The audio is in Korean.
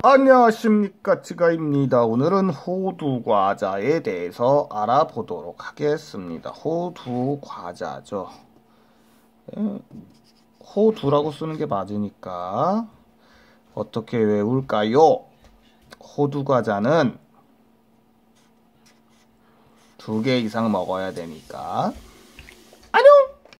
안녕하십니까 지가입니다 오늘은 호두 과자에 대해서 알아보도록 하겠습니다 호두 과자죠 예, 호두라고 쓰는 게 맞으니까 어떻게 외울까요 호두 과자는 두 개 이상 먹어야 되니까